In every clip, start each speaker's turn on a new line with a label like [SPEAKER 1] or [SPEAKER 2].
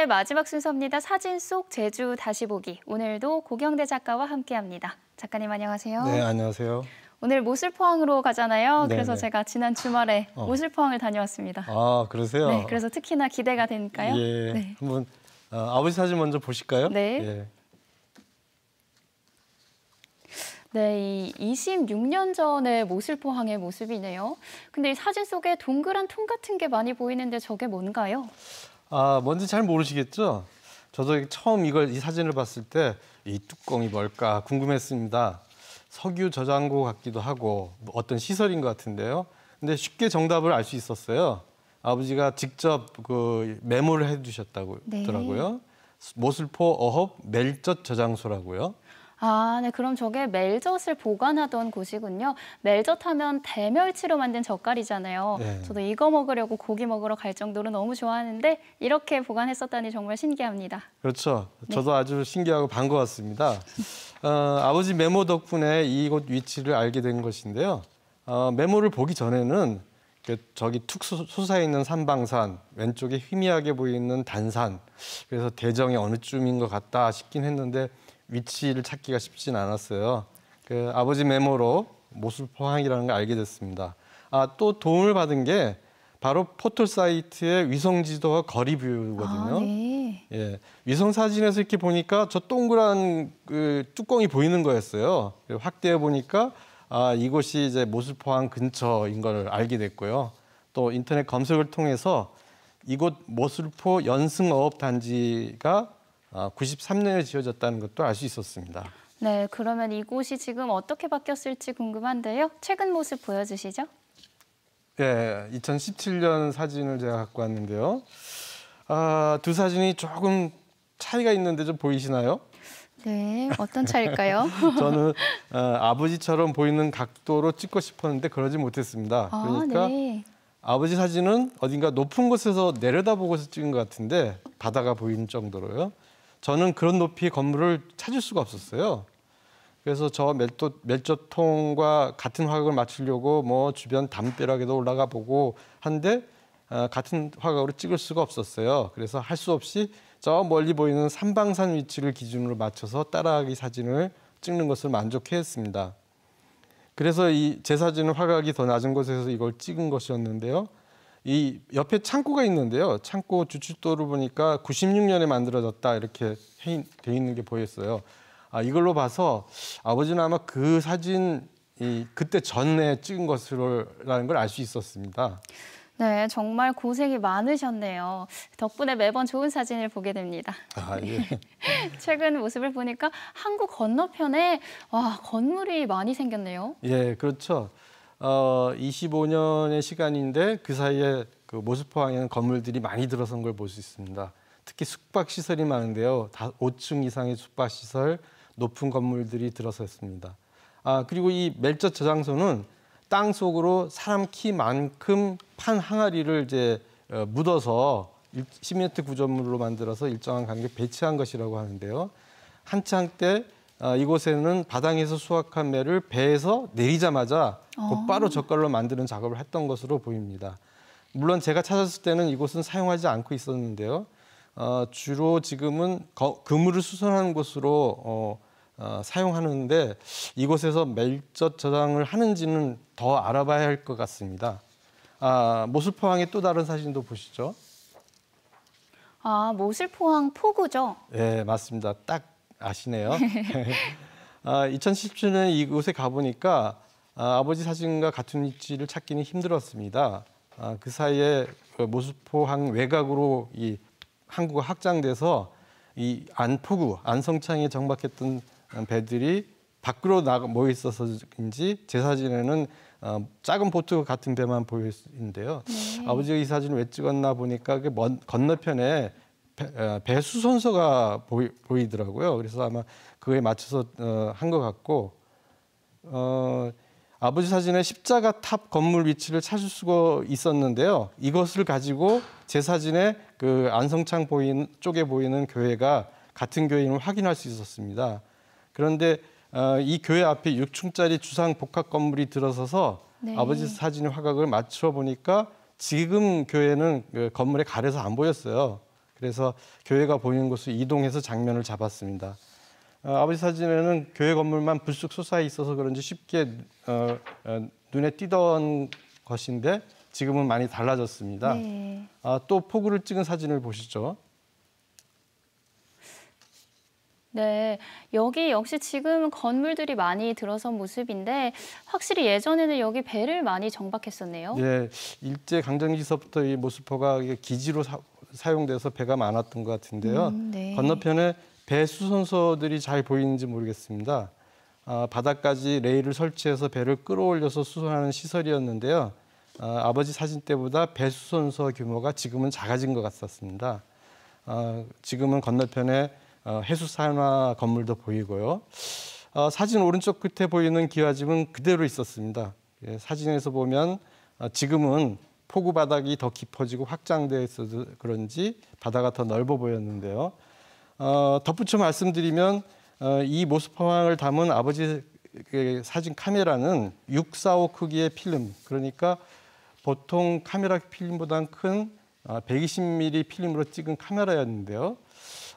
[SPEAKER 1] 오늘 마지막 순서입니다. 사진 속 제주 다시 보기. 오늘도 고경대 작가와 함께합니다. 작가님 안녕하세요. 네, 안녕하세요. 오늘 모슬포항으로 가잖아요. 네네. 그래서 네. 제가 지난 주말에 어. 모슬포항을 다녀왔습니다.
[SPEAKER 2] 아, 그러세요? 네, 그래서
[SPEAKER 1] 특히나 기대가 되니까요. 예, 네.
[SPEAKER 2] 한번 아, 아버지 사진 먼저 보실까요? 네. 예.
[SPEAKER 1] 네, 이 26년 전의 모슬포항의 모습이네요. 근데 이 사진 속에 동그란 통 같은 게 많이 보이는데 저게 뭔가요?
[SPEAKER 2] 아, 뭔지 잘 모르시겠죠? 저도 처음 이걸 이 사진을 봤을 때 이 뚜껑이 뭘까 궁금했습니다. 석유 저장고 같기도 하고 뭐 어떤 시설인 것 같은데요. 근데 쉽게 정답을 알 수 있었어요. 아버지가 직접 그 메모를 해주셨다고 네. 더라고요. 모슬포 어업 멜젓 저장소라고요.
[SPEAKER 1] 아, 네. 그럼 저게 멜젓을 보관하던 곳이군요. 멜젓 하면 대멸치로 만든 젓갈이잖아요. 네. 저도 이거 먹으려고 고기 먹으러 갈 정도로 너무 좋아하는데 이렇게 보관했었다니 정말 신기합니다.
[SPEAKER 2] 그렇죠. 네. 저도 네. 아주 신기하고 반가웠습니다. 어, 아버지 메모 덕분에 이곳 위치를 알게 된 것인데요. 어, 메모를 보기 전에는 그 저기 툭 솟아 있는 산방산, 왼쪽에 희미하게 보이는 단산, 그래서 대정이 어느 쯤인 것 같다 싶긴 했는데 위치를 찾기가 쉽진 않았어요. 그 아버지 메모로 모술 포항이라는 걸 알게 됐습니다. 아, 또 도움을 받은 게 바로 포털 사이트의 위성 지도와 거리 뷰거든요. 아, 네. 예. 위성 사진에서 이렇게 보니까 저 동그란 그 뚜껑이 보이는 거였어요. 확대해 보니까 아, 이곳이 이제 모슬포항 근처인 걸 알게 됐고요. 또 인터넷 검색을 통해서 이곳 모슬포 연승어업 단지가 93년에 아, 지어졌다는 것도 알 수 있었습니다.
[SPEAKER 1] 네, 그러면 이곳이 지금 어떻게 바뀌었을지 궁금한데요. 최근 모습 보여주시죠.
[SPEAKER 2] 네, 예, 2017년 사진을 제가 갖고 왔는데요. 아, 두 사진이 조금 차이가 있는데 좀 보이시나요?
[SPEAKER 1] 네, 어떤 차일까요? 저는
[SPEAKER 2] 어, 아버지처럼 보이는 각도로 찍고 싶었는데 그러지 못했습니다. 아, 그러니까 네. 아버지 사진은 어딘가 높은 곳에서 내려다보고서 찍은 것 같은데 바다가 보이는 정도로요. 저는 그런 높이 건물을 찾을 수가 없었어요. 그래서 저 멜도, 멜조통과 같은 화각을 맞추려고 뭐 주변 담벼락에도 올라가 보고 한데 어, 같은 화각으로 찍을 수가 없었어요. 그래서 할 수 없이 저 멀리 보이는 삼방산 위치를 기준으로 맞춰서 따라하기 사진을 찍는 것을 만족했습니다 그래서 이 제 사진은 화각이 더 낮은 곳에서 이걸 찍은 것이었는데요. 이 옆에 창고가 있는데요. 창고 주춧돌을 보니까 96년에 만들어졌다 이렇게 돼 있는 게 보였어요. 아, 이걸로 봐서 아버지는 아마 그 사진 이 그때 전에 찍은 것으로라는 걸 알 수 있었습니다.
[SPEAKER 1] 네, 정말 고생이 많으셨네요. 덕분에 매번 좋은 사진을 보게 됩니다.
[SPEAKER 2] 아, 예.
[SPEAKER 1] 최근 모습을 보니까 한국 건너편에 와 건물이 많이 생겼네요.
[SPEAKER 2] 예, 그렇죠. 어, 25년의 시간인데 그 사이에 그 모스포항에는 건물들이 많이 들어선 걸 볼 수 있습니다. 특히 숙박 시설이 많은데요. 다 5층 이상의 숙박 시설, 높은 건물들이 들어섰습니다. 아, 그리고 이 멜젓 저장소는 땅 속으로 사람 키만큼 판 항아리를 이제 어, 묻어서 시멘트 구조물로 만들어서 일정한 간격 배치한 것이라고 하는데요. 한창 때 아, 이곳에는 바닥에서 수확한 매를 배에서 내리자마자 곧바로 그 어. 젓갈로 만드는 작업을 했던 것으로 보입니다. 물론 제가 찾았을 때는 이곳은 사용하지 않고 있었는데요. 어, 주로 지금은 거, 그물을 수선하는 곳으로 어, 어, 사용하는데 이곳에서 멜젓 저장을 하는지는 더 알아봐야 할 것 같습니다. 아, 모슬포항의 또 다른 사진도 보시죠.
[SPEAKER 1] 아, 모슬포항 포구죠?
[SPEAKER 2] 예, 맞습니다. 딱 아시네요. 아, 2 0 1 7년 이곳에 가보니까 아, 아버지 사진과 같은 위치를 찾기는 힘들었습니다. 아, 그 사이에 그 모수포항 외곽으로 이 항구가 확장돼서 이 안포구, 안성창에 정박했던 음, 배들이 밖으로 나가 모여 있어서인지 제 사진에는 어, 작은 보트 같은 배만 보있는데요 네. 아버지가 이 사진을 왜 찍었나 보니까 그먼 건너편에 어, 배수 선서가 보이, 더라고요 그래서 아마 그에 맞춰서 어, 한것 같고 어, 아버지 사진에 십자가 탑 건물 위치를 찾을 수가 있었는데요. 이것을 가지고 제 사진에 그 안성창 보인, 쪽에 보이는 교회가 같은 교회임을 확인할 수 있었습니다. 그런데 어, 이 교회 앞에 6층짜리 주상 복합 건물이 들어서서 네. 아버지 사진 의 화각을 맞춰 보니까 지금 교회는 그 건물에 가려서 안 보였어요. 그래서 교회가 보이는 곳을 이동해서 장면을 잡았습니다. 어, 아버지 사진에는 교회 건물만 불쑥 솟아 있어서 그런지 쉽게 어, 어, 눈에 띄던 것인데 지금은 많이 달라졌습니다. 네. 아, 또 폭우를 찍은 사진을 보시죠.
[SPEAKER 1] 네, 여기 역시 지금 건물들이 많이 들어선 모습인데 확실히 예전에는 여기 배를 많이 정박했었네요. 네,
[SPEAKER 2] 일제 강점기서부터 이 모스포가 기지로 사용돼서 배가 많았던 것 같은데요. 음, 네. 건너편에 배수 선서들이 잘 보이는지 모르겠습니다. 아, 바닥까지 레일을 설치해서 배를 끌어올려서 수선하는 시설이었는데요. 아, 아버지 사진 때보다 배수 선서 규모가 지금은 작아진 것 같았습니다. 아, 지금은 건너편에 어, 해수산화 건물도 보이고요. 어, 사진 오른쪽 끝에 보이는 기와집은 그대로 있었습니다. 예, 사진에서 보면 어, 지금은 포구 바닥이 더 깊어지고 확장되어 있어서 그런지 바다가 더 넓어 보였는데요. 어, 덧붙여 말씀드리면 어, 이 모습화망을 담은 아버지 그 사진 카메라는 645 크기의 필름, 그러니까 보통 카메라 필름보다는 큰 120mm 아, 필름으로 찍은 카메라였는데요.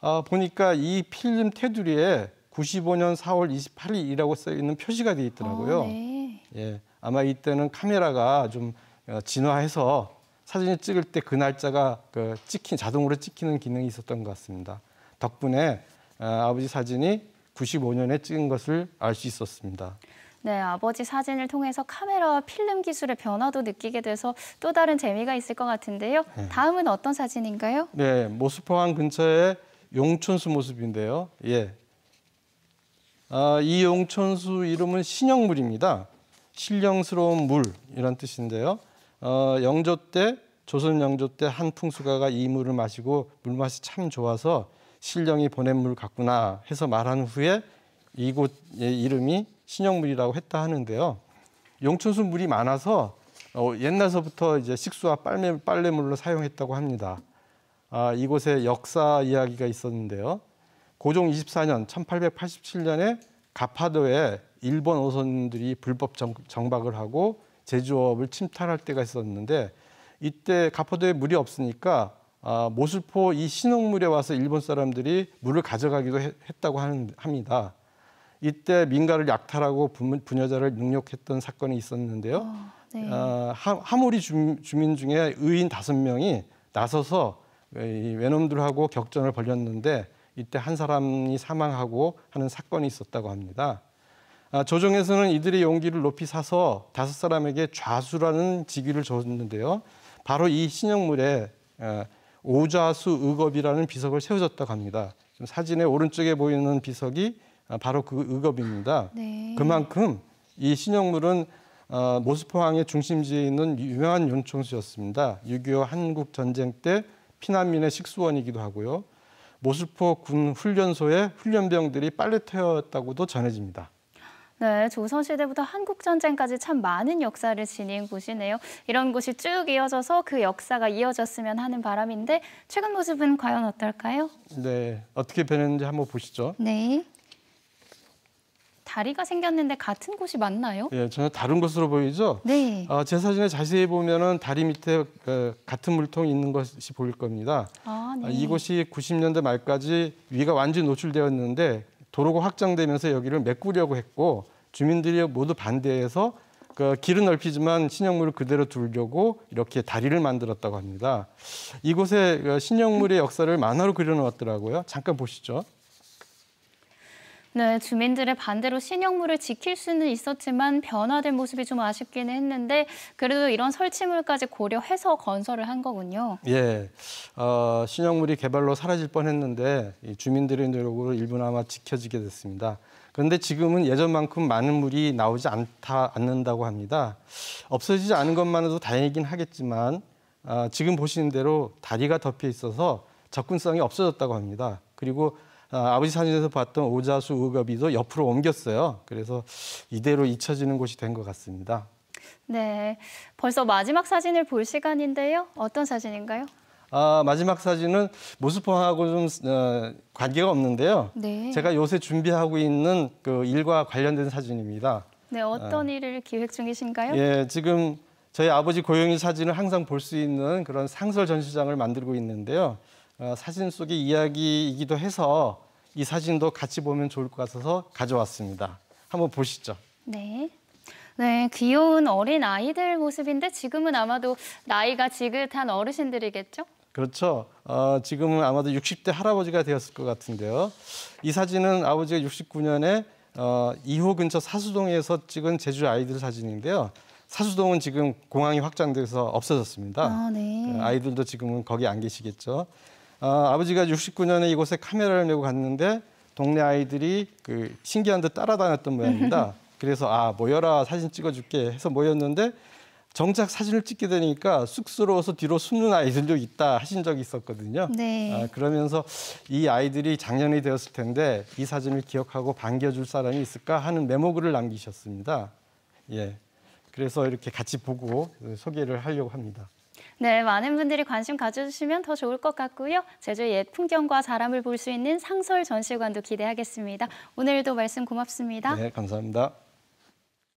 [SPEAKER 2] 아, 보니까 이 필름 테두리에 95년 4월 28일이라고 써 있는 표시가 돼 있더라고요. 아, 네. 예, 아마 이때는 카메라가 좀 어, 진화해서 사진을 찍을 때 그 날짜가 그 찍힌 자동으로 찍히는 기능이 있었던 것 같습니다. 덕분에 어, 아버지 사진이 95년에 찍은 것을 알 수 있었습니다.
[SPEAKER 1] 네, 아버지 사진을 통해서 카메라와 필름 기술의 변화도 느끼게 돼서 또 다른 재미가 있을 것 같은데요. 네. 다음은 어떤 사진인가요?
[SPEAKER 2] 네, 모스포항 근처의 용촌수 모습인데요. 예. 아, 이 용촌수 이름은 신형물입니다 신령스러운 물이란 뜻인데요. 어, 영조 때 조선 영조 때 한 풍수가가 이 물을 마시고 물맛이 참 좋아서 신령이 보낸 물 같구나 해서 말한 후에 이곳의 예, 이름이 신영물이라고 했다 하는데요. 용천수 물이 많아서 어, 옛날서부터 이제 식수와 빨래, 빨래물로 사용했다고 합니다. 아, 이곳에 역사 이야기가 있었는데요. 고종 24년 1887년에 가파도에 일본 어선들이 불법 정, 박을 하고 제조업을 침탈할 때가 있었는데 이때 가포도에 물이 없으니까 아, 모슬포 이 신흥물에 와서 일본 사람들이 물을 가져가기도 했, 다고 하는, 합니다. 이때 민가를 약탈하고 부녀자를 능욕했던 사건이 있었는데요. 어, 네. 아, 하, 모리 주민 중에 의인 다섯 명이 나서서 외놈들하고 격전을 벌였는데 이때 한 사람이 사망하고 하는 사건이 있었다고 합니다. 조정에서는 아, 이들의 용기를 높이 사서 다섯 사람에게 좌수라는 직위를 줬는데요. 바로 이 신형물에 오좌수 의겁이라는 비석을 세워줬다고 합니다. 사진의 오른쪽에 보이는 비석이 아, 바로 그 의겁입니다. 네. 그만큼 이 신형물은 어, 모스포항의 중심지에 있는 유명한 연총수였습니다. 6.25 한국 전쟁 때 피난민의 식수원이기도 하고요. 모스포 군훈련소의 훈련병들이 빨래 태웠다고도 전해집니다.
[SPEAKER 1] 네, 조선시대부터 한국전쟁까지 참 많은 역사를 지닌 곳이네요. 이런 곳이 쭉 이어져서 그 역사가 이어졌으면 하는 바람인데 최근 모습은 과연 어떨까요?
[SPEAKER 2] 네, 어떻게 변했는지 한번 보시죠.
[SPEAKER 1] 네. 다리가 생겼는데 같은 곳이 맞나요?
[SPEAKER 2] 예, 전혀 다른 것으로 보이죠? 네. 어, 제 사진에 자세히 보면은 다리 밑에 그, 같은 물통이 있는 것이 보일 겁니다. 아, 네. 어, 이곳이 90년대 말까지 위가 완전히 노출되었는데 도로가 확장되면서 여기를 메꾸려고 했고 주민들이 모두 반대해서 그 길은 넓히지만 신형물을 그대로 두려고 이렇게 다리를 만들었다고 합니다. 이곳에 그 신형물의 역사를 만화로 그려놓았더라고요. 잠깐 보시죠.
[SPEAKER 1] 네, 주민들의 반대로 신형물을 지킬 수는 있었지만 변화된 모습이 좀 아쉽기는 했는데 그래도 이런 설치물까지 고려해서 건설을 한 거군요.
[SPEAKER 2] 예, 어, 신형물이 개발로 사라질 뻔했는데 주민들의 노력으로 일부나마 지켜지게 됐습니다. 그런데 지금은 예전만큼 많은 물이 나오지 않다, 않는다고 합니다. 없어지지 않은 것만으로도 다행이긴 하겠지만 어, 지금 보시는 대로 다리가 덮여 있어서 접근성이 없어졌다고 합니다. 그리고 아, 아버지 사진에서 봤던 오자수 의거비도 옆으로 옮겼어요. 그래서 이대로 잊혀지는 곳이 된 것 같습니다.
[SPEAKER 1] 네, 벌써 마지막 사진을 볼 시간인데요. 어떤 사진인가요?
[SPEAKER 2] 아, 마지막 사진은 모스펑하고 좀 어, 관계가 없는데요.
[SPEAKER 1] 네. 제가
[SPEAKER 2] 요새 준비하고 있는 그 일과 관련된 사진입니다.
[SPEAKER 1] 네, 어떤 어. 일을 기획 중이신가요? 예,
[SPEAKER 2] 지금 저희 아버지 고용이 사진을 항상 볼 수 있는 그런 상설 전시장을 만들고 있는데요. 어, 사진 속의 이야기이기도 해서 이 사진도 같이 보면 좋을 것 같아서 가져왔습니다. 한번 보시죠.
[SPEAKER 1] 네. 네, 귀여운 어린 아이들 모습인데 지금은 아마도 나이가 지긋한 어르신들이겠죠?
[SPEAKER 2] 그렇죠. 어, 지금은 아마도 60대 할아버지가 되었을 것 같은데요. 이 사진은 아버지가 69년에 어, 2호 근처 사수동에서 찍은 제주 아이들 사진인데요. 사수동은 지금 공항이 확장돼서 없어졌습니다. 아, 네. 네 아이들도 지금은 거기 안 계시겠죠. 아, 아버지가 69년에 이곳에 카메라를 메고 갔는데 동네 아이들이 그 신기한 듯 따라다녔던 모양입니다. 그래서 아 모여라 사진 찍어줄게 해서 모였는데 정작 사진을 찍게 되니까 쑥스러워서 뒤로 숨는 아이들도 있다 하신 적이 있었거든요. 네. 아, 그러면서 이 아이들이 작년이 되었을 텐데 이 사진을 기억하고 반겨줄 사람이 있을까 하는 메모글을 남기셨습니다. 예. 그래서 이렇게 같이 보고 소개를 하려고
[SPEAKER 1] 합니다. 네, 많은 분들이 관심 가져주시면 더 좋을 것 같고요. 제주의 옛 풍경과 사람을 볼 수 있는 상설 전시관도 기대하겠습니다. 오늘도 말씀 고맙습니다. 네,
[SPEAKER 2] 감사합니다.